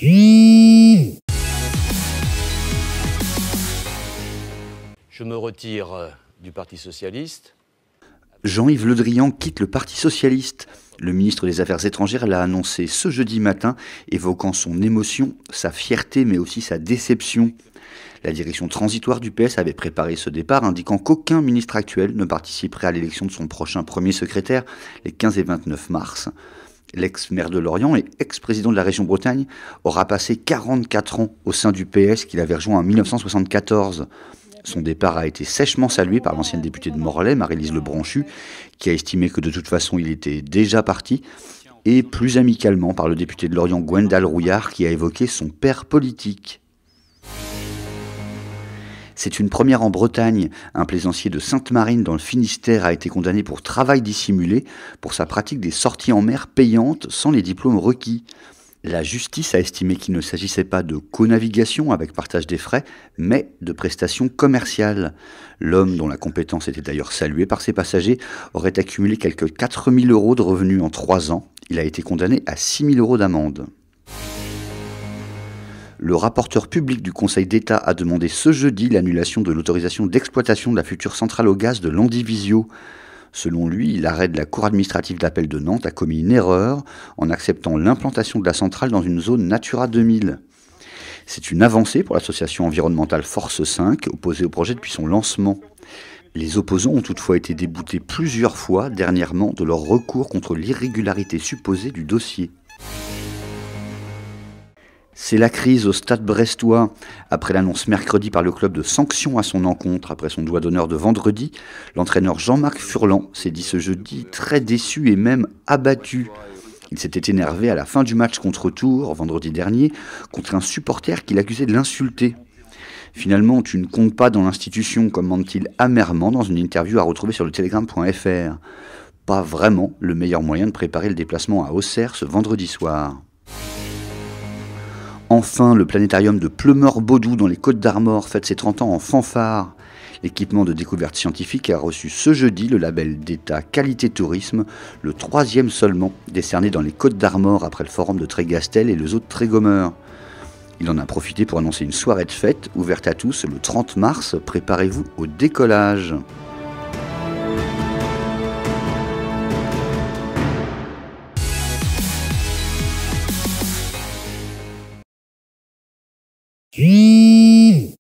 Je me retire euh, du Parti socialiste. Jean-Yves Le Drian quitte le Parti socialiste. Le ministre des Affaires étrangères l'a annoncé ce jeudi matin, évoquant son émotion, sa fierté, mais aussi sa déception. La direction transitoire du PS avait préparé ce départ, indiquant qu'aucun ministre actuel ne participerait à l'élection de son prochain premier secrétaire les 15 et 29 mars l'ex-maire de Lorient et ex-président de la région Bretagne, aura passé 44 ans au sein du PS qu'il avait rejoint en 1974. Son départ a été sèchement salué par l'ancienne députée de Morlaix, Marie-Lise Lebranchu, qui a estimé que de toute façon il était déjà parti, et plus amicalement par le député de Lorient Gwendal Rouillard, qui a évoqué son père politique. C'est une première en Bretagne. Un plaisancier de Sainte-Marine dans le Finistère a été condamné pour travail dissimulé pour sa pratique des sorties en mer payantes sans les diplômes requis. La justice a estimé qu'il ne s'agissait pas de co-navigation avec partage des frais, mais de prestations commerciales. L'homme, dont la compétence était d'ailleurs saluée par ses passagers, aurait accumulé quelque 4000 euros de revenus en trois ans. Il a été condamné à 6000 euros d'amende. Le rapporteur public du Conseil d'État a demandé ce jeudi l'annulation de l'autorisation d'exploitation de la future centrale au gaz de Landivisio. Selon lui, l'arrêt de la Cour administrative d'appel de Nantes a commis une erreur en acceptant l'implantation de la centrale dans une zone Natura 2000. C'est une avancée pour l'association environnementale Force 5, opposée au projet depuis son lancement. Les opposants ont toutefois été déboutés plusieurs fois dernièrement de leur recours contre l'irrégularité supposée du dossier. C'est la crise au stade brestois après l'annonce mercredi par le club de sanctions à son encontre après son doigt d'honneur de vendredi. L'entraîneur Jean-Marc Furlan s'est dit ce jeudi très déçu et même abattu. Il s'était énervé à la fin du match contre Tours vendredi dernier contre un supporter qu'il accusait de l'insulter. Finalement, tu ne comptes pas dans l'institution, commande t il amèrement dans une interview à retrouver sur le telegram.fr. Pas vraiment le meilleur moyen de préparer le déplacement à Auxerre ce vendredi soir. Enfin, le planétarium de Pleumeur-Baudou dans les Côtes d'Armor fête ses 30 ans en fanfare. L'équipement de découverte scientifique a reçu ce jeudi le label d'État Qualité Tourisme, le troisième seulement décerné dans les Côtes d'Armor après le forum de Trégastel et le zoo de Trégomeur. Il en a profité pour annoncer une soirée de fête ouverte à tous le 30 mars. Préparez-vous au décollage. Mm.